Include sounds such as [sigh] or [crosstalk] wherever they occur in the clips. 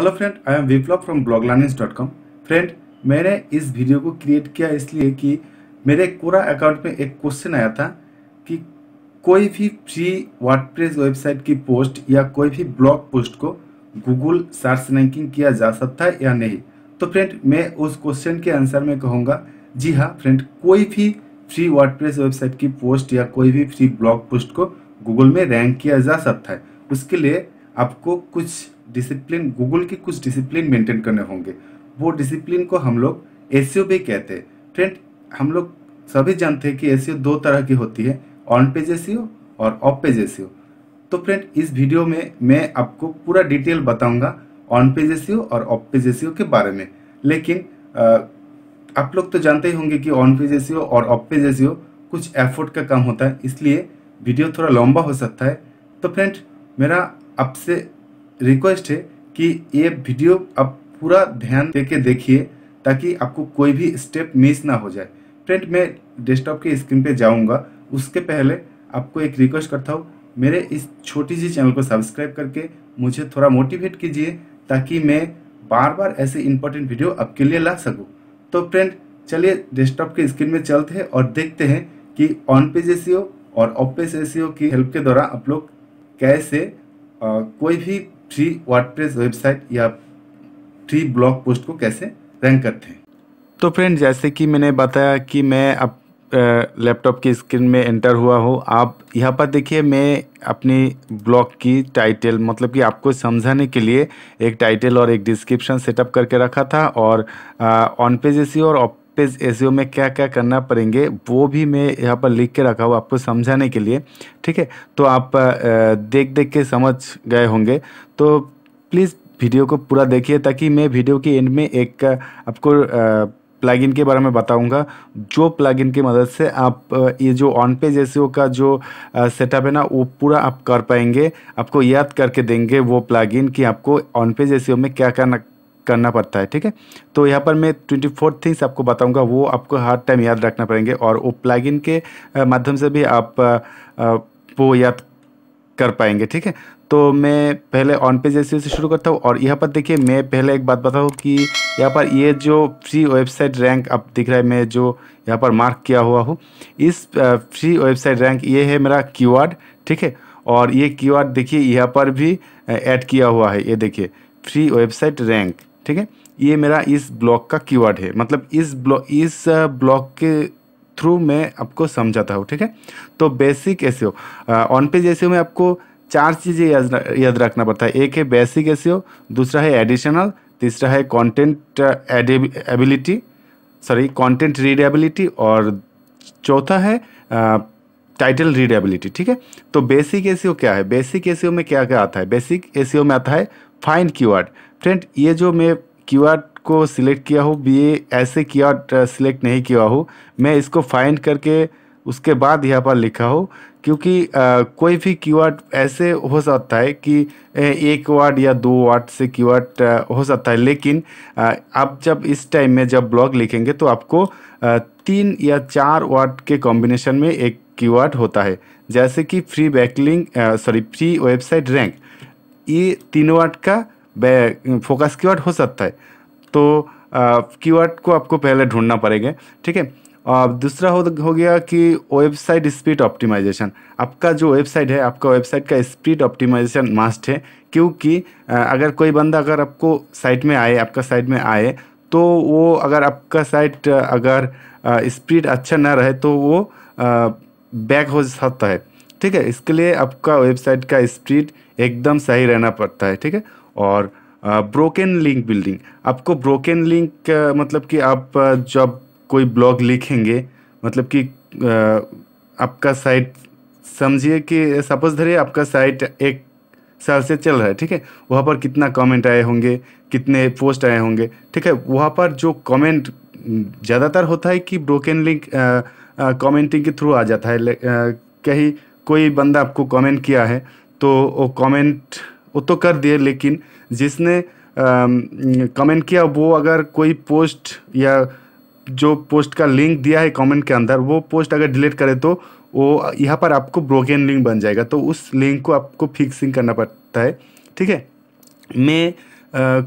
hello friend I am Viplav from com friend मैंने इस video को क्रिएट किया इसलिए कि मेरे कोरा अकाउंट में एक क्वेश्चन आया था कि कोई भी फ्री वर्डप्रेस वेबसाइट की पोस्ट या कोई भी ब्लॉग पोस्ट को गूगल सर्च रैंकिंग किया जा सकता है या नहीं तो फ्रेंड मैं उस क्वेश्चन के आंसर में कहूँगा जी हाँ फ्रेंड कोई भी फ्री वर्डप्रेस वेबसाइट की पोस्ट या कोई भी फ्री ब्लॉग पोस्ट को गूगल में रैंक किया जा सकता है उसके लिए आपको कुछ डिसिप्लिन गूगल के कुछ डिसिप्लिन मेंटेन करने होंगे वो डिसिप्लिन को हम लोग एस e भी कहते हैं फ्रेंड हम लोग सभी जानते हैं कि एस e दो तरह की होती है ऑन पेज एस और ऑफ पेज एस तो फ्रेंड इस वीडियो में मैं आपको पूरा डिटेल बताऊंगा ऑन पेज एस और ऑफ पेज एस के बारे में लेकिन आ, आप लोग तो जानते ही होंगे कि ऑन पेज एस और ऑफ पेज एस कुछ एफर्ट का काम होता है इसलिए वीडियो थोड़ा लंबा हो सकता है तो फ्रेंड मेरा आपसे रिक्वेस्ट है कि ये वीडियो आप पूरा ध्यान दे के देखिए ताकि आपको कोई भी स्टेप मिस ना हो जाए फ्रेंड मैं डेस्कटॉप के स्क्रीन पे जाऊंगा उसके पहले आपको एक रिक्वेस्ट करता हूँ मेरे इस छोटी सी चैनल को सब्सक्राइब करके मुझे थोड़ा मोटिवेट कीजिए ताकि मैं बार बार ऐसे इंपॉर्टेंट वीडियो आपके लिए ला सकूँ तो फ्रेंड चलिए डेस्कटॉप के स्क्रीन में चलते हैं और देखते हैं कि ऑन पेज एसीओ और ऑफ पेज एसीओ की हेल्प के द्वारा आप लोग कैसे कोई भी फ्री वर्डप्रेस वेबसाइट या फ्री ब्लॉग पोस्ट को कैसे रैंक करते हैं तो फ्रेंड जैसे कि मैंने बताया कि मैं अब लैपटॉप की स्क्रीन में एंटर हुआ हो आप यहाँ पर देखिए मैं अपनी ब्लॉग की टाइटल मतलब कि आपको समझाने के लिए एक टाइटल और एक डिस्क्रिप्शन सेटअप करके रखा था और ऑन पेज ए और ऑफ पेज एस e में क्या क्या करना पड़ेंगे वो भी मैं यहाँ पर लिख के रखा हूँ आपको समझाने के लिए ठीक है तो आप देख देख के समझ गए होंगे तो प्लीज़ वीडियो को पूरा देखिए ताकि मैं वीडियो के एंड में एक आपको प्लगइन के बारे में बताऊंगा जो प्लगइन की मदद से आप ये जो ऑन पेज ए का जो सेटअप है ना वो पूरा आप कर पाएंगे आपको याद करके देंगे वो प्लगइन कि आपको ऑन पेज ए में क्या क्या करना पड़ता है ठीक है तो यहाँ पर मैं ट्वेंटी फोर थिंग्स आपको बताऊँगा वो आपको हर टाइम याद रखना पड़ेंगे और वो इन के माध्यम से भी आप वो याद कर पाएंगे ठीक है तो मैं पहले ऑन पेज एस से शुरू करता हूँ और यहाँ पर देखिए मैं पहले एक बात बताऊँ कि यहाँ पर ये जो फ्री वेबसाइट रैंक आप दिख रहा है मैं जो यहाँ पर मार्क किया हुआ हूँ इस फ्री वेबसाइट रैंक ये है मेरा कीवर्ड ठीक है और ये कीवर्ड देखिए यहाँ पर भी ऐड किया हुआ है ये देखिए फ्री वेबसाइट रैंक ठीक है ये मेरा इस ब्लॉक का कीवर्ड है मतलब इस ब्लॉक इस ब्लॉक के थ्रू मैं आपको समझाता हूँ ठीक है तो बेसिक ऐसे हो ऑन पेज ऐसे में आपको चार चीज़ें याद रखना पड़ता है एक है बेसिक ऐसे हो दूसरा है एडिशनल तीसरा है content ability sorry content readability और चौथा है टाइटल रीडेबिलिटी ठीक है तो बेसिक एसीओ क्या है बेसिक एसीओ में क्या क्या आता है बेसिक एसीओ में आता है फाइंड कीवर्ड फ्रेंड ये जो मैं क्यू को सिलेक्ट किया हूँ ये ऐसे किया सिलेक्ट uh, नहीं किया हूँ मैं इसको फाइंड करके उसके बाद यहाँ पर लिखा हो क्योंकि आ, uh, कोई भी कीवर्ड ऐसे हो सकता है कि uh, एक वार्ड या दो वार्ड से कीवर्ड हो सकता है लेकिन आप जब इस टाइम में जब ब्लॉग लिखेंगे तो आपको आ, तीन या चार वार्ड के कॉम्बिनेशन में एक कीवर्ड होता है जैसे कि free backlink sorry free website rank ये तीन वर्ड का फोकस कीवर्ड हो सकता है तो कीवर्ड को आपको पहले ढूंढना पड़ेगा ठीक है और दूसरा हो, हो गया कि वेबसाइट स्पीड ऑप्टिमाइजेशन आपका जो वेबसाइट है आपका वेबसाइट का स्पीड ऑप्टिमाइजेशन मास्ट है क्योंकि अगर कोई बंदा अगर आपको साइट में आए आपका साइट में आए तो वो अगर आपका साइट अगर स्पीड अच्छा ना रहे तो वो बैक हो सकता है ठीक है इसके लिए आपका वेबसाइट का स्पीड एकदम सही रहना पड़ता है ठीक है और ब्रोकन लिंक बिल्डिंग आपको ब्रोकन लिंक मतलब कि आप जब कोई ब्लॉग लिखेंगे मतलब कि आपका साइट समझिए कि सपोज धरिए आपका साइट एक साल से चल रहा है ठीक है वहाँ पर कितना कमेंट आए होंगे कितने पोस्ट आए होंगे ठीक है वहाँ पर जो कमेंट ज़्यादातर होता है कि ब्रोकन लिंक कमेंटिंग के थ्रू आ जाता है कहीं कोई बंदा आपको कमेंट किया है तो वो कमेंट वो तो कर दिए लेकिन जिसने कमेंट किया वो अगर कोई पोस्ट या जो पोस्ट का लिंक दिया है कमेंट के अंदर वो पोस्ट अगर डिलीट करे तो वो यहाँ पर आपको ब्रोकन लिंक बन जाएगा तो उस लिंक को आपको फिक्सिंग करना पड़ता है ठीक है मैं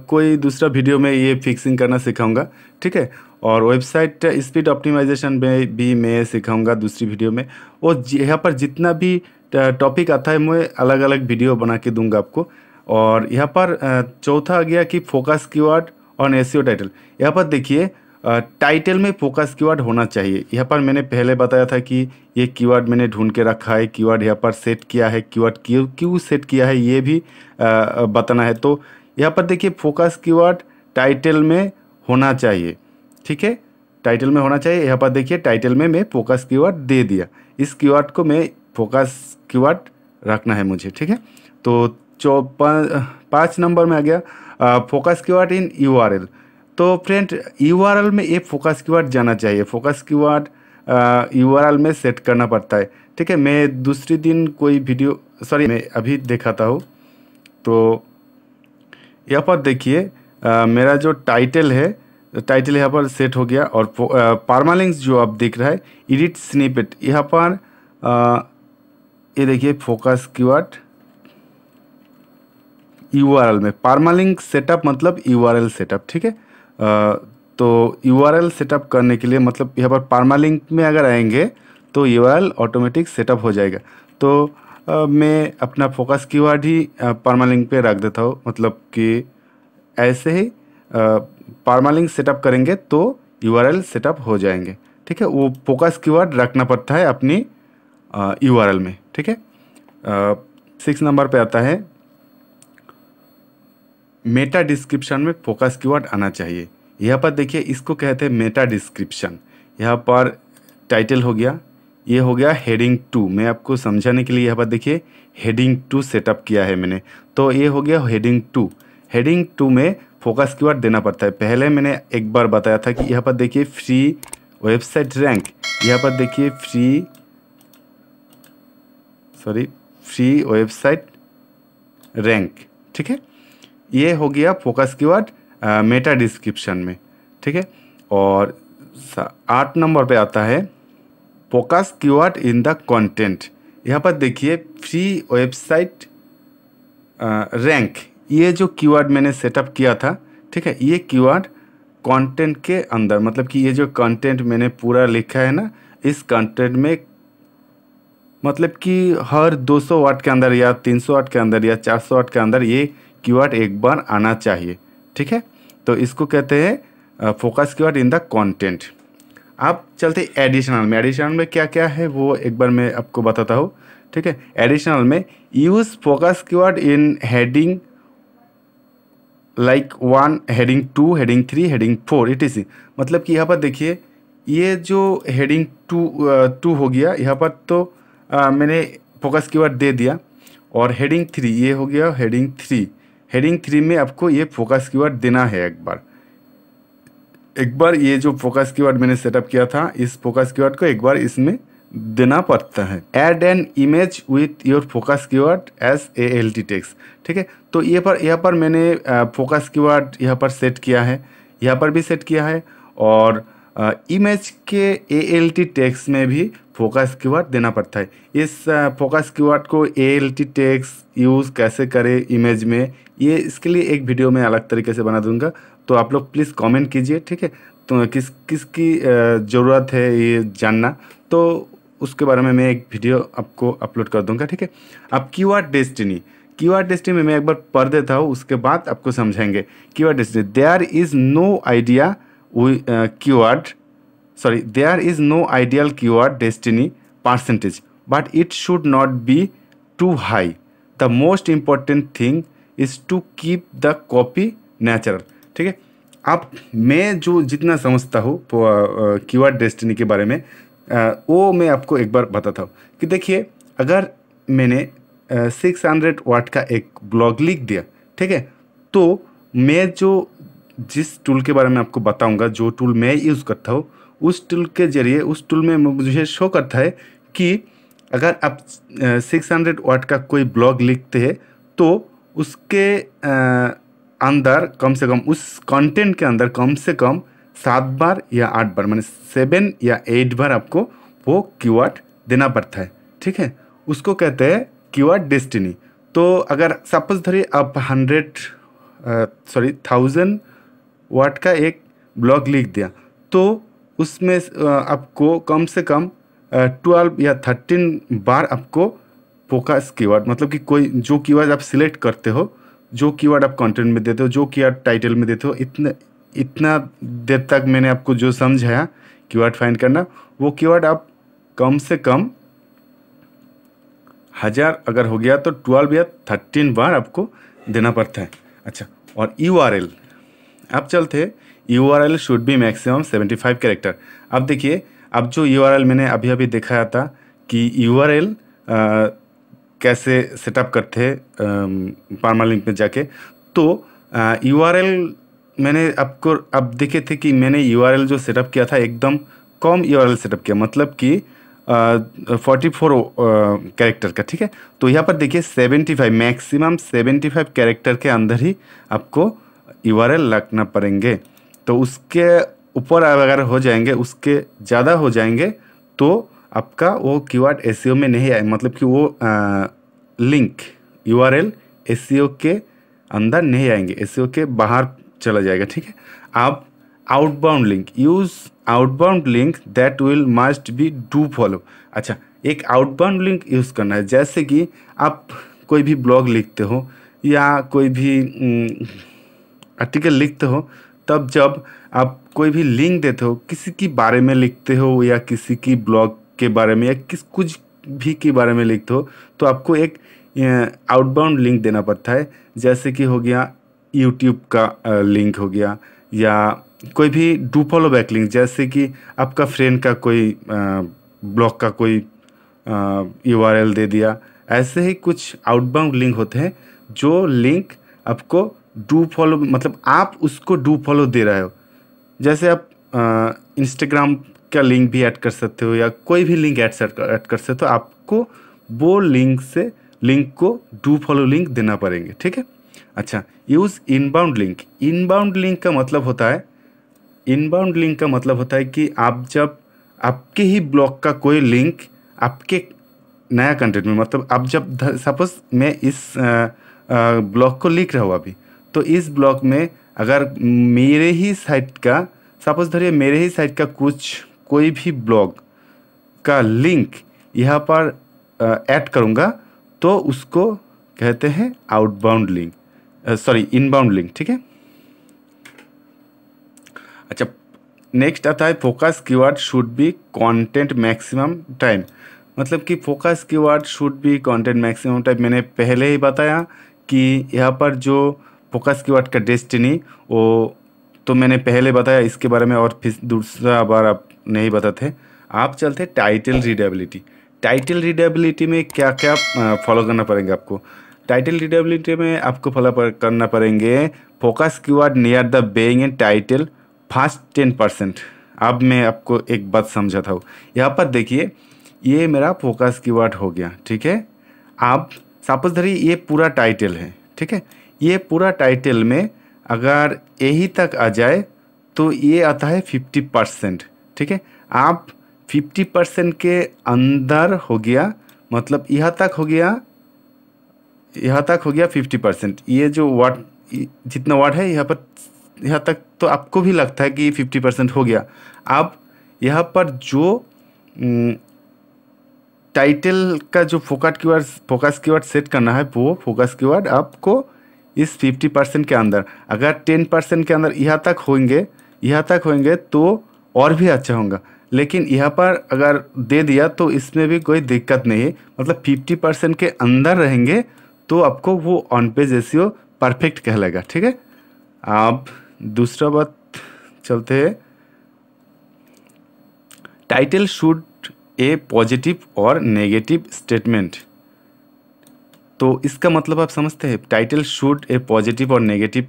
कोई दूसरा वीडियो में ये फिक्सिंग करना सिखाऊंगा ठीक है और वेबसाइट स्पीड ऑप्टिमाइजेशन में भी मैं सिखाऊंगा दूसरी वीडियो में और यहाँ पर जितना भी टॉपिक आता है मैं अलग अलग वीडियो बना के दूंगा आपको और यहाँ पर चौथा आ गया कि focus keyword on SEO title यहाँ पर देखिए टाइटल में फोकस कीवर्ड होना चाहिए यहाँ पर मैंने पहले बताया था कि ये कीवर्ड मैंने ढूंढ के रखा है कीवर्ड यहाँ पर सेट किया है कीवर्ड क्यों क्यों सेट किया है ये भी बताना है तो यहाँ पर देखिए फोकस कीवर्ड टाइटल में होना चाहिए ठीक है टाइटल में होना चाहिए यहाँ पर देखिए टाइटल में मैं फोकस कीवर्ड दे दिया इस कीवर्ड को मैं फोकस कीवर्ड रखना है मुझे ठीक है तो चौ पाँच नंबर में आ गया फोकस कीवर्ड इन एल तो फ्रेंड एल में एक फोकस कीवर्ड जाना चाहिए फोकस कीवर्ड यूआरएल में सेट करना पड़ता है ठीक है मैं दूसरे दिन कोई वीडियो सॉरी मैं अभी दिखाता हूँ तो यहाँ पर देखिए मेरा जो टाइटल है टाइटल यहाँ पर सेट हो गया और परमालिंग्स जो आप देख रहा है एडिट स्निपेट यहाँ पर ये देखिए फोकस कीवर्ड यू में परमालिंक सेटअप मतलब यू सेटअप ठीक है तो यू सेटअप करने के लिए मतलब यहाँ पर परमालिंक में अगर आएंगे तो यू ऑटोमेटिक सेटअप हो जाएगा तो आ, मैं अपना फोकस कीवर्ड ही परमालिंक पे रख देता हूँ मतलब कि ऐसे ही परमालिंक सेटअप करेंगे तो यू सेटअप हो जाएंगे ठीक है वो फोकस कीवर्ड रखना पड़ता है अपनी यू में ठीक है सिक्स नंबर पे आता है मेटा डिस्क्रिप्शन में फोकस कीवर्ड आना चाहिए यहाँ पर देखिए इसको कहते हैं मेटा डिस्क्रिप्शन यहाँ पर टाइटल हो गया ये हो गया हेडिंग टू मैं आपको समझाने के लिए यहाँ पर देखिए हेडिंग टू सेटअप किया है मैंने तो ये हो गया हेडिंग टू हेडिंग टू में फोकस कीवर्ड देना पड़ता है पहले मैंने एक बार बताया था कि यहाँ पर देखिए फ्री वेबसाइट रैंक यहाँ पर देखिए free sorry free website rank ठीक है ये हो गया फोकस कीवर्ड मेटा डिस्क्रिप्शन में ठीक है और आठ नंबर पे आता है focus keyword in the content यहाँ पर देखिए फ्री वेबसाइट रैंक ये जो कीवर्ड मैंने सेटअप किया था ठीक है ये कीवर्ड कंटेंट के अंदर मतलब कि ये जो कंटेंट मैंने पूरा लिखा है ना इस कंटेंट में मतलब कि हर 200 वाट के अंदर या 300 वाट के अंदर या 400 वाट के अंदर ये कीवर्ड एक बार आना चाहिए ठीक है तो इसको कहते हैं focus keyword in the content आप चलते एडिशनल में एडिशनल में क्या क्या है वो एक बार मैं आपको बताता हूँ ठीक है एडिशनल में use focus keyword in heading like one heading two heading three heading four it is मतलब कि यहाँ पर देखिए ये जो हेडिंग टू टू हो गया यहाँ पर तो आ, मैंने फोकस कीवर्ड दे दिया और हेडिंग थ्री ये हो गया हेडिंग थ्री हेडिंग थ्री में आपको ये फोकस कीवर्ड देना है एक बार एक बार ये जो फोकस कीवर्ड मैंने सेटअप किया था इस फोकस कीवर्ड को एक बार इसमें देना पड़ता है add an image with your focus keyword as A L T text ठीक है तो ये पर यहाँ पर मैंने फोकस कीवर्ड यहाँ पर सेट किया है यहाँ पर भी सेट किया है और इमेज के ए एल टी टेक्स में भी फोकस कीवर्ड देना पड़ता है इस फोकस कीवर्ड को A L T text use कैसे करें इमेज में ये इसके लिए एक वीडियो में अलग तरीके से बना दूंगा तो आप लोग प्लीज़ कमेंट कीजिए ठीक है तो किस किस की ज़रूरत है ये जानना तो उसके बारे में मैं एक वीडियो आपको अपलोड कर दूंगा ठीक है अब कीवर्ड डेस्टिनी कीवर्ड डेस्टिनी में मैं एक बार पढ़ देता हूँ उसके बाद आपको समझाएंगे keyword density there is no idea we keyword sorry there is no ideal keyword destiny percentage but it should not be too high the most important thing is to keep the copy natural ठीक है आप मैं जो जितना समझता हूँ Q destiny के बारे में आ, वो मैं आपको एक बार बताता हूँ कि देखिए अगर मैंने सिक्स हंड्रेड वाट का एक ब्लॉग लिख दिया ठीक है तो मैं जो जिस टूल के बारे में आपको बताऊंगा जो टूल मैं यूज़ करता हूँ उस टूल के जरिए उस टूल में मुझे शो करता है कि अगर आप 600 वाट का कोई ब्लॉग लिखते हैं तो उसके अंदर कम से कम उस कंटेंट के अंदर कम से कम सात बार या आठ बार मैंने सेवन या एट बार आपको वो कीवर्ड देना पड़ता है ठीक है उसको कहते हैं कीवर्ड डेस्टिनी तो अगर सपोज धरिए आप हंड्रेड सॉरी थाउजेंड वाट का एक ब्लॉग लिख दिया तो उसमें आपको कम से कम ट्वेल्व या थर्टीन बार आपको फोकस कीवर्ड मतलब कि कोई जो कीवर्ड आप सिलेक्ट करते हो जो कीवर्ड आप कंटेंट में देते हो जो कीवर्ड टाइटल में देते हो इतने इतना देर तक मैंने आपको जो समझाया कीवर्ड फाइंड करना वो कीवर्ड आप कम से कम हज़ार अगर हो गया तो ट्वेल्व या थर्टीन बार आपको देना पड़ता है अच्छा और यू आप चलते U R L should be maximum seventy five character अब देखिए अब जो यू आर एल मैंने अभी अभी दिखाया था कि यू आर एल कैसे सेटअप करते हैं लिंक में जाके तो यू आर एल मैंने आपको अब देखे थे कि मैंने यू आर एल जो सेटअप किया था एकदम कम यू आर एल सेटअप किया मतलब कि फोर्टी फोर कैरेक्टर का ठीक है तो यहाँ पर देखिए seventy five maximum seventy five character के अंदर ही आपको यू आर एल रखना पड़ेंगे तो उसके ऊपर अगर हो जाएंगे उसके ज़्यादा हो जाएंगे तो आपका वो क्यू आर e में नहीं आए मतलब कि वो आ, लिंक यू आर एल के अंदर नहीं आएंगे एस e के बाहर चला जाएगा ठीक है आप outbound link use outbound link that will must be do follow अच्छा एक आउटबाउंड लिंक यूज़ करना है जैसे कि आप कोई भी ब्लॉग लिखते हो या कोई भी आर्टिकल लिखते हो तब जब आप कोई भी लिंक देते हो किसी के बारे में लिखते हो या किसी की ब्लॉग के बारे में या किस कुछ भी के बारे में लिखते हो तो आपको एक आउटबाउंड लिंक देना पड़ता है जैसे कि हो गया यूट्यूब का लिंक हो गया या कोई भी डू फॉलो बैक लिंक जैसे कि आपका फ्रेंड का कोई ब्लॉग का कोई यू दे दिया ऐसे ही कुछ आउटबाउंड लिंक होते हैं जो लिंक आपको डू फॉलो मतलब आप उसको डू फॉलो दे रहे हो जैसे आप इंस्टाग्राम का लिंक भी ऐड कर सकते हो या कोई भी लिंक ऐड ऐड कर सकते हो तो आपको वो लिंक से लिंक को डू फॉलो लिंक देना पड़ेंगे ठीक है अच्छा use inbound link inbound link का मतलब होता है इनबाउंड लिंक का मतलब होता है कि आप जब आपके ही ब्लॉग का कोई लिंक आपके नया कंटेंट में मतलब आप जब सपोज मैं इस ब्लॉग को लिख रहा हूँ अभी तो इस ब्लॉक में अगर मेरे ही साइट का सपोज धरिए मेरे ही साइट का कुछ कोई भी ब्लॉग का लिंक यहाँ पर ऐड करूँगा तो उसको कहते हैं outbound link sorry inbound link ठीक है अच्छा नेक्स्ट आता है focus keyword should be content maximum time मतलब कि focus keyword should be content maximum time मैंने पहले ही बताया कि यहाँ पर जो फोकस वर्ड का डेस्टिनी वो तो मैंने पहले बताया इसके बारे में और फिर दूसरा बार आप नहीं बताते आप चलते टाइटल रीडेबिलिटी टाइटल रीडेबिलिटी में क्या क्या फॉलो करना पड़ेंगे आपको टाइटल रीडेबिलिटी में आपको फॉलो करना पड़ेंगे focus word near the being and title fast ten percent अब मैं आपको एक बात समझाता हूँ यहाँ पर देखिए ये मेरा फोकस वर्ड हो गया ठीक है आप सपोज ये पूरा टाइटल है ठीक है ये पूरा टाइटल में अगर यही तक आ जाए तो ये आता है फिफ्टी परसेंट ठीक है आप फिफ्टी परसेंट के अंदर हो गया मतलब यह तक हो गया यह तक हो गया फिफ्टी परसेंट ये जो वर्ड जितना वर्ड है यहाँ पर यहाँ तक तो आपको भी लगता है कि फिफ्टी परसेंट हो गया अब यहाँ पर जो टाइटल का जो फोकस की फोकस कीवर्ड सेट करना है वो फोकस वर्ड आपको इस फिफ्टी परसेंट के अंदर अगर टेन परसेंट के अंदर यहाँ तक होंगे यहाँ तक होंगे तो और भी अच्छा होगा लेकिन यहाँ पर अगर दे दिया तो इसमें भी कोई दिक्कत नहीं है मतलब फिफ्टी परसेंट के अंदर रहेंगे तो आपको वो ऑन पेज रेसियो परफेक्ट कहलाएगा ठीक है आप दूसरा बात चलते हैं टाइटल शुड ए पॉजिटिव और नेगेटिव स्टेटमेंट तो इसका मतलब आप समझते हैं टाइटल शूट ए पॉजिटिव और नेगेटिव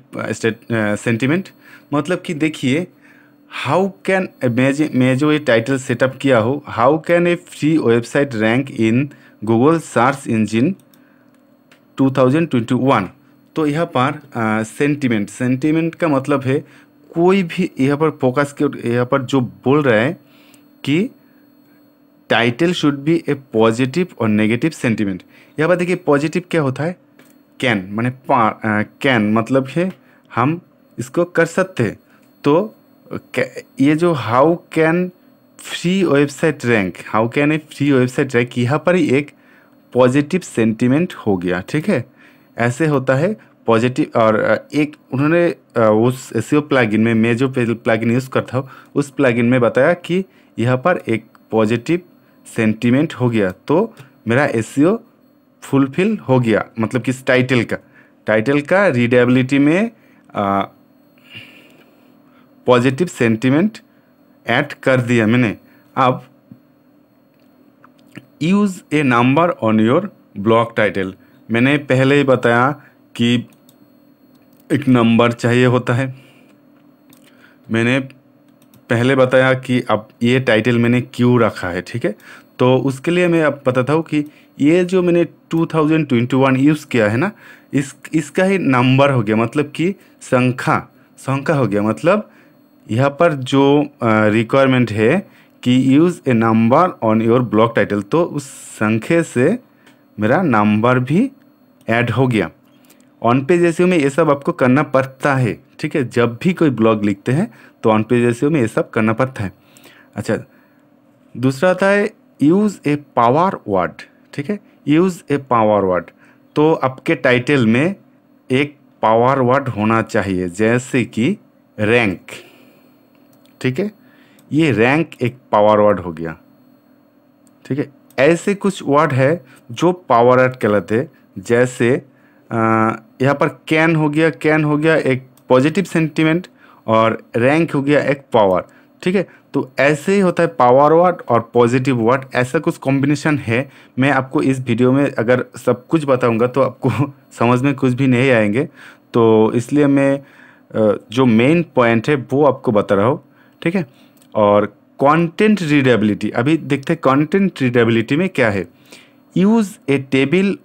सेंटिमेंट मतलब कि देखिए हाउ कैन मैं जो ये टाइटल सेटअप किया हो how can a free website rank in Google search engine 2021 तो यहाँ पर सेंटिमेंट uh, सेंटिमेंट का मतलब है कोई भी यहाँ पर फोकस के यहाँ पर जो बोल रहा है कि title should be a positive और नेगेटिव सेंटिमेंट यहाँ पर देखिए पॉजिटिव क्या होता है कैन माने कैन मतलब है हम इसको कर सकते हैं तो ये जो how can free website rank how can a free website rank यहाँ पर ही एक पॉजिटिव सेंटिमेंट हो गया ठीक है ऐसे होता है पॉजिटिव और एक उन्होंने उस एस प्लगइन e में मैं जो प्लगइन यूज़ करता हूँ उस प्लगइन में बताया कि यहाँ पर एक पॉजिटिव सेंटीमेंट हो गया तो मेरा एस फुलफिल e हो गया मतलब किस टाइटल का टाइटल का रीडेबिलिटी में पॉजिटिव सेंटीमेंट ऐड कर दिया मैंने अब use a number on your blog title मैंने पहले ही बताया कि एक नंबर चाहिए होता है मैंने पहले बताया कि अब ये टाइटल मैंने क्यों रखा है ठीक है तो उसके लिए मैं अब बताता हूँ कि ये जो मैंने 2021 यूज़ किया है ना इस इसका ही नंबर हो गया मतलब कि संख्या संख्या हो गया मतलब यहाँ पर जो रिक्वायरमेंट है कि use a number on your blog title तो उस संख्या से मेरा नंबर भी ऐड हो गया ऑन पेज ऐसे में ये सब आपको करना पड़ता है ठीक है जब भी कोई ब्लॉग लिखते हैं तो ऑन पेज रेशियो में ये सब करना पड़ता है अच्छा दूसरा आता है यूज़ ए पावर वर्ड ठीक है यूज़ ए पावर वर्ड तो आपके टाइटल में एक पावर वर्ड होना चाहिए जैसे कि रैंक ठीक है ये रैंक एक पावर वर्ड हो गया ठीक है ऐसे कुछ वर्ड है जो पावर वर्ड कहलाते जैसे यहाँ पर कैन हो गया कैन हो गया एक पॉजिटिव सेंटीमेंट और रैंक हो गया एक पावर ठीक है तो ऐसे ही होता है पावर वर्ड और पॉजिटिव वर्ड ऐसा कुछ कॉम्बिनेशन है मैं आपको इस वीडियो में अगर सब कुछ बताऊंगा तो आपको [laughs] समझ में कुछ भी नहीं आएंगे तो इसलिए मैं जो मेन पॉइंट है वो आपको बता रहा हूँ ठीक है और कंटेंट रीडेबिलिटी अभी देखते हैं कंटेंट रीडेबिलिटी में क्या है use a table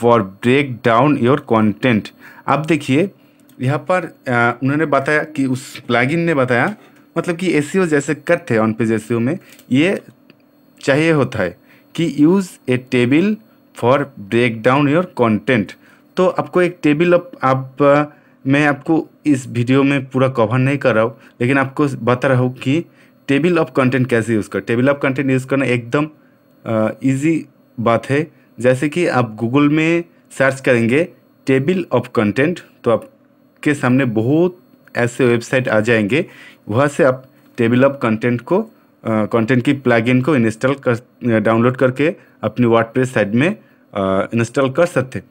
for break down your content आप देखिए यहाँ पर उन्होंने बताया कि उस प्लगइन ने बताया मतलब कि ए e जैसे कट है ऑन पेज ए में ये चाहिए होता है कि use a table for break down your content तो आपको एक टेबल अप आप मैं आपको इस वीडियो में पूरा कवर नहीं कर रहा हूँ लेकिन आपको बता रहा हूँ कि टेबल ऑफ कंटेंट कैसे यूज़ कर टेबल ऑफ कंटेंट यूज़ करना एकदम इजी बात है जैसे कि आप गूगल में सर्च करेंगे टेबल ऑफ कंटेंट तो आप आपके सामने बहुत ऐसे वेबसाइट आ जाएंगे वहाँ से आप टेबल ऑफ कंटेंट को कंटेंट की प्लगइन को इंस्टॉल कर डाउनलोड करके अपनी वार्ड साइट में इंस्टॉल कर सकते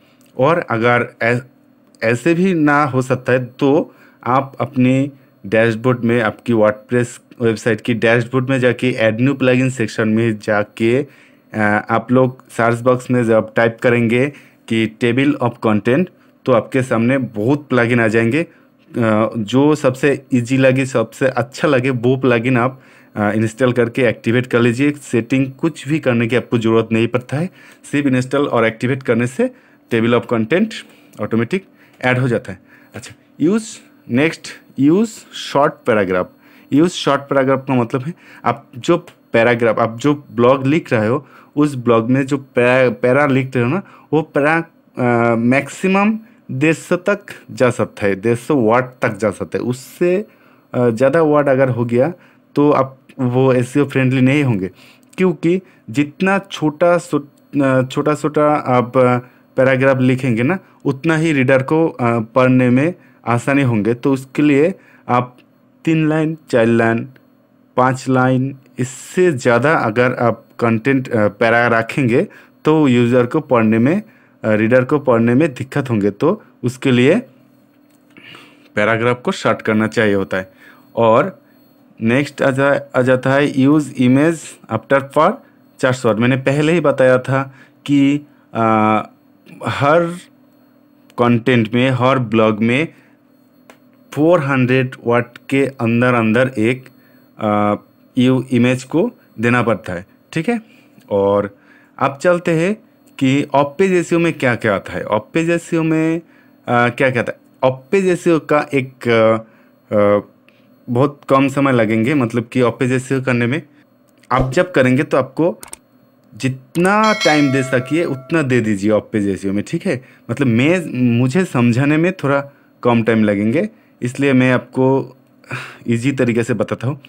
और अगर ऐसे भी ना हो सकता है तो आप अपने डैशबोर्ड में आपकी वर्डप्रेस वेबसाइट की डैशबोर्ड में जाके एड न्यू प्लगइन सेक्शन में जाके आप लोग सर्च बॉक्स में जब टाइप करेंगे कि टेबल ऑफ कंटेंट तो आपके सामने बहुत प्लगइन आ जाएंगे जो सबसे इजी लगे सबसे अच्छा लगे वो प्लगइन आप इंस्टॉल करके एक्टिवेट कर लीजिए सेटिंग कुछ भी करने की आपको ज़रूरत नहीं पड़ता है सिर्फ इंस्टॉल और एक्टिवेट करने से table of content automatic add हो जाता है अच्छा use next use short paragraph use short paragraph का मतलब है आप जो पैराग्राफ आप जो ब्लॉग लिख रहे हो उस ब्लॉग में जो पैरा पैरा लिख रहे हो ना वो पैरा मैक्सिमम देश तक जा सकता है डेढ़ वार्ड तक जा सकता है उससे ज़्यादा वार्ड अगर हो गया तो आप वो एस फ्रेंडली नहीं होंगे क्योंकि जितना छोटा छोटा छोटा आप पैराग्राफ लिखेंगे ना उतना ही रीडर को पढ़ने में आसानी होंगे तो उसके लिए आप तीन लाइन चार लाइन पाँच लाइन इससे ज़्यादा अगर आप कंटेंट पैरा रखेंगे तो यूज़र को पढ़ने में रीडर को पढ़ने में दिक्कत होंगे तो उसके लिए पैराग्राफ को शॉर्ट करना चाहिए होता है और नेक्स्ट आ जा आ जाता है use image after for chart short मैंने पहले ही बताया था कि आ, हर कंटेंट में हर ब्लॉग में 400 वाट के अंदर अंदर एक यू इमेज को देना पड़ता है ठीक है और अब चलते हैं कि ऑपे पेज में क्या क्या आता है ऑप पेज में आ, क्या क्या आता है ऑप पेज का एक आ, आ, बहुत कम समय लगेंगे मतलब कि ऑपे पेज करने में आप जब करेंगे तो आपको जितना टाइम दे सकिए उतना दे दीजिए ऑपे पेज में ठीक है मतलब मैं मुझे समझाने में थोड़ा कम टाइम लगेंगे इसलिए मैं आपको इजी तरीके से बताता हूँ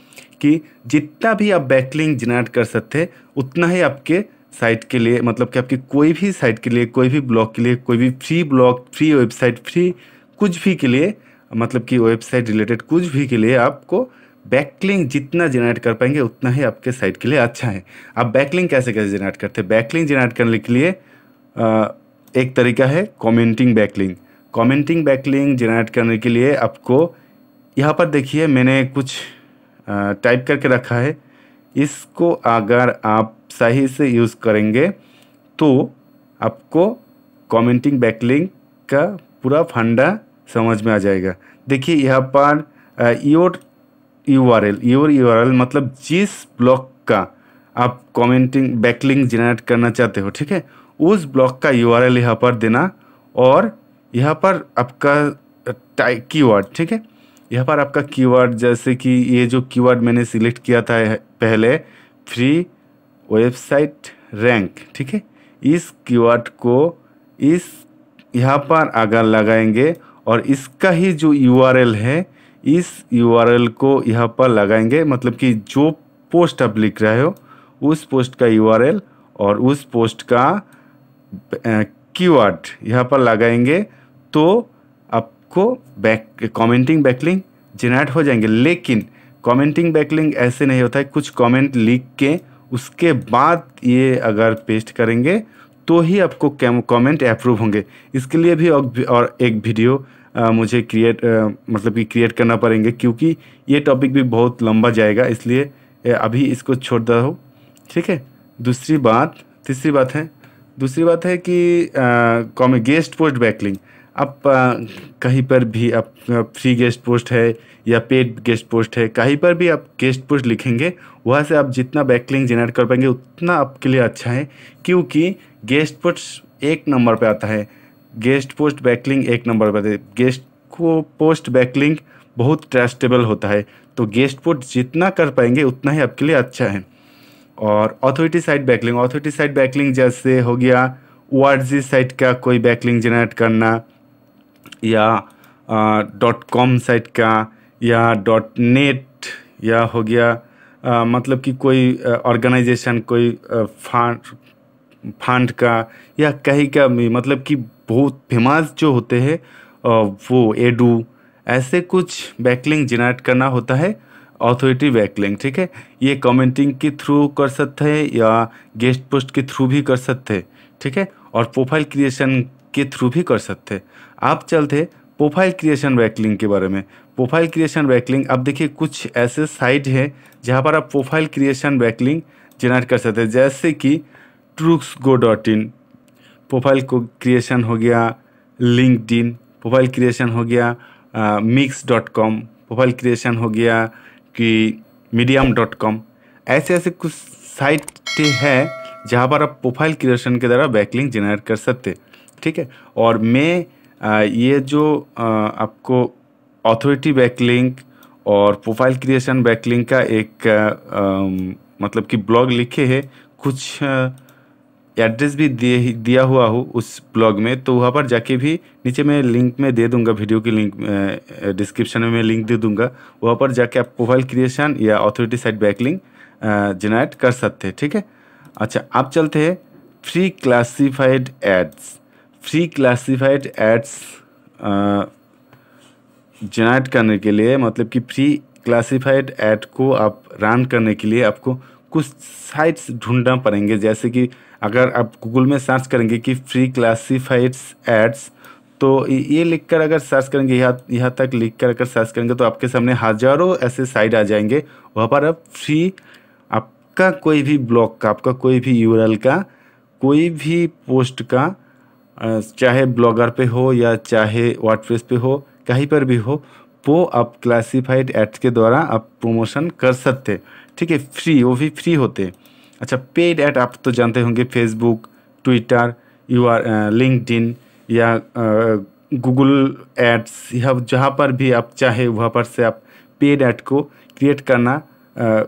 कि जितना भी आप बैकलिंग जनरेट कर सकते उतना ही आपके साइट के लिए मतलब कि आपकी कोई भी साइट के लिए कोई भी ब्लॉग के लिए कोई भी free blog free website free कुछ भी के लिए मतलब कि वेबसाइट रिलेटेड कुछ भी के लिए आपको बैकलिंग जितना जेनरेट कर पाएंगे उतना ही आपके साइट के लिए अच्छा है आप बैकलिंग कैसे कैसे जेनरेट करते हैं बैकलिंग जेनरेट करने के लिए एक तरीका है commenting backlink commenting backlink generate करने के लिए आपको यहाँ पर देखिए मैंने कुछ टाइप करके रखा है इसको अगर आप सही से यूज़ करेंगे तो आपको कमेंटिंग बैकलिंग का पूरा फंडा समझ में आ जाएगा देखिए यहाँ पर your U R L your U R L मतलब जिस ब्लॉक का आप कमेंटिंग बैकलिंग जनरेट करना चाहते हो ठीक है उस ब्लॉक का यू आर एल यहाँ पर देना और यहाँ पर आपका की वर्ड ठीक है यहाँ पर आपका कीवर्ड जैसे कि ये जो कीवर्ड मैंने सिलेक्ट किया था पहले फ्री वेबसाइट रैंक ठीक है इस कीवर्ड को इस यहाँ पर अगर लगाएंगे और इसका ही जो यूआरएल है इस यूआरएल को यहाँ पर लगाएंगे मतलब कि जो पोस्ट आप लिख रहे हो उस पोस्ट का यूआरएल और उस पोस्ट का कीवर्ड यहाँ पर लगाएंगे तो आपको बैक कॉमेंटिंग बैकलिंग जनरेट हो जाएंगे लेकिन कॉमेंटिंग बैकलिंग ऐसे नहीं होता है कुछ कॉमेंट लिख के उसके बाद ये अगर पेस्ट करेंगे तो ही आपको कॉमेंट अप्रूव होंगे इसके लिए भी और एक वीडियो आ, मुझे क्रिएट मतलब कि क्रिएट करना पड़ेंगे क्योंकि ये टॉपिक भी बहुत लंबा जाएगा इसलिए अभी इसको छोड़ दो ठीक है दूसरी बात तीसरी बात है दूसरी बात है कि कॉमे गेस्ट पोस्ट बैकलिंग आप कहीं पर भी आप फ्री गेस्ट पोस्ट है या पेड गेस्ट पोस्ट है कहीं पर भी आप गेस्ट पोस्ट लिखेंगे वहाँ से आप जितना बैकलिंग जनरेट कर पाएंगे उतना आपके लिए अच्छा है क्योंकि गेस्ट पोस्ट एक नंबर पे आता है गेस्ट पोस्ट बैकलिंग एक नंबर पर है गेस्ट को पोस्ट बैकलिंग बहुत ट्रस्टेबल होता है तो गेस्ट पोस्ट जितना कर पाएंगे उतना ही आपके लिए अच्छा है और authority site backlink authority site backlink जैसे हो गया वर्जी साइट का कोई बैकलिंग जनरेट करना या डॉट कॉम साइट का या डॉट नेट या हो गया आ, मतलब कि कोई ऑर्गेनाइजेशन कोई फंड फंड का या कहीं का भी मतलब कि बहुत फेमस जो होते हैं वो एडू ऐसे कुछ बैकलिंग जेनरेट करना होता है ऑथोरिटी बैकलिंग ठीक है ये कमेंटिंग के थ्रू कर सकते हैं या गेस्ट पोस्ट के थ्रू भी कर सकते हैं ठीक है और प्रोफाइल क्रिएशन के थ्रू भी कर सकते हैं आप चलते प्रोफाइल क्रिएशन वैकलिंग के बारे में प्रोफाइल क्रिएशन वैकलिंग अब देखिए कुछ ऐसे साइट हैं जहाँ पर आप प्रोफाइल क्रिएशन बैकलिंग जनरेट कर सकते हैं जैसे कि ट्रूक्स गो डॉट इन प्रोफाइल को क्रिएशन हो गया लिंकड इन प्रोफाइल क्रिएशन हो गया mix dot com profile creation हो गया कि मीडियम डॉट कॉम ऐसे ऐसे कुछ साइट है जहाँ पर आप प्रोफाइल क्रिएशन के द्वारा बैकलिंग जनरेट कर सकते ठीक है और मैं ये जो आपको ऑथोरिटी बैकलिंक और प्रोफाइल क्रिएशन बैकलिंक का एक आ, मतलब कि ब्लॉग लिखे है कुछ एड्रेस भी दिए दिया हुआ हो उस ब्लॉग में तो वहाँ पर जाके भी नीचे मैं लिंक में दे दूंगा वीडियो की लिंक डिस्क्रिप्शन में मैं लिंक दे दूंगा वहाँ पर जाके आप प्रोफाइल क्रिएशन या ऑथोरिटी साइट बैकलिंक जनरेट कर सकते हैं ठीक है अच्छा आप चलते हैं free classified ads pre classified ads generate करने के लिए मतलब कि प्री क्लासिफाइड एड को आप रन करने के लिए आपको कुछ साइट्स ढूंढना पड़ेंगे जैसे कि अगर आप गूगल में सर्च करेंगे कि फ्री क्लासिफाइड एड्स तो ये लिखकर अगर सर्च करेंगे यहाँ यहाँ तक लिखकर अगर सर्च करेंगे तो आपके सामने हज़ारों ऐसे साइट आ जाएंगे वहाँ पर आप फ्री आपका कोई भी ब्लॉग का आपका कोई भी यूरल का कोई भी पोस्ट का चाहे ब्लॉगर पे हो या चाहे वाटप्रेस पे हो कहीं पर भी हो वो आप क्लासिफाइड एड्स के द्वारा आप प्रमोशन कर सकते ठीक है फ्री वो भी फ्री होते अच्छा पेड ऐड आप तो जानते होंगे Facebook Twitter U R linked या गूगल एड्स या जहाँ पर भी आप चाहे वहाँ पर से आप पेड ऐड को क्रिएट करना आ,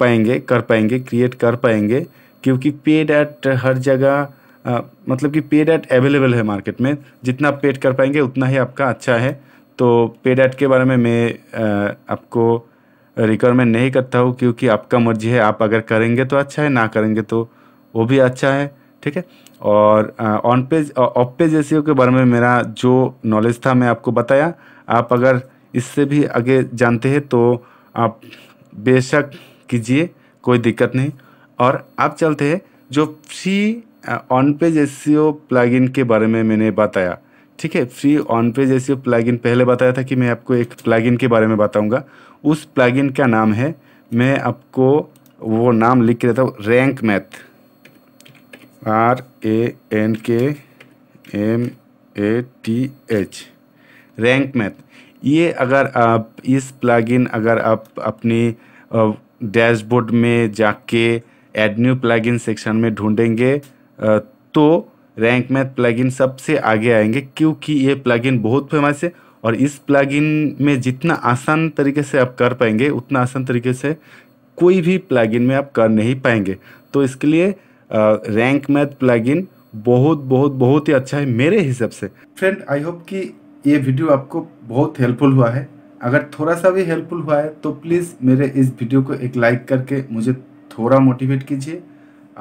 पाएंगे कर पाएंगे क्रिएट कर पाएंगे क्योंकि पेड ऐड हर जगह आ, मतलब कि पेड ऐड अवेलेबल है मार्केट में जितना पेड कर पाएंगे उतना ही आपका अच्छा है तो पेड ऐड के बारे में मैं आपको रिकमेंड नहीं करता हूँ क्योंकि आपका मर्जी है आप अगर करेंगे तो अच्छा है ना करेंगे तो वो भी अच्छा है ठीक है और on page off page S के बारे में मेरा जो नॉलेज था मैं आपको बताया आप अगर इससे भी आगे जानते हैं तो आप बेशक कीजिए कोई दिक्कत नहीं और आप चलते हैं जो free on page S plugin के बारे में मैंने बताया ठीक है free on page S plugin पहले बताया था कि मैं आपको एक प्लगइन के बारे में बताऊंगा उस प्लगइन का नाम है मैं आपको वो नाम लिख के देता हूँ rank math R A N K M A T H rank math ये अगर आप इस प्लगइन अगर आप अपनी डैशबोर्ड में जाके एड न्यू प्लगइन सेक्शन में ढूंढेंगे तो रैंक मैथ प्लगइन सबसे आगे आएंगे क्योंकि ये प्लगइन बहुत फेमस है और इस प्लगइन में जितना आसान तरीके से आप कर पाएंगे उतना आसान तरीके से कोई भी प्लगइन में आप कर नहीं पाएंगे तो इसके लिए रैंक मैथ प्लगइन बहुत बहुत बहुत ही अच्छा है मेरे हिसाब से फ्रेंड आई होप कि ये वीडियो आपको बहुत हेल्पफुल हुआ है अगर थोड़ा सा भी हेल्पफुल हुआ है तो प्लीज़ मेरे इस वीडियो को एक लाइक करके मुझे थोड़ा मोटिवेट कीजिए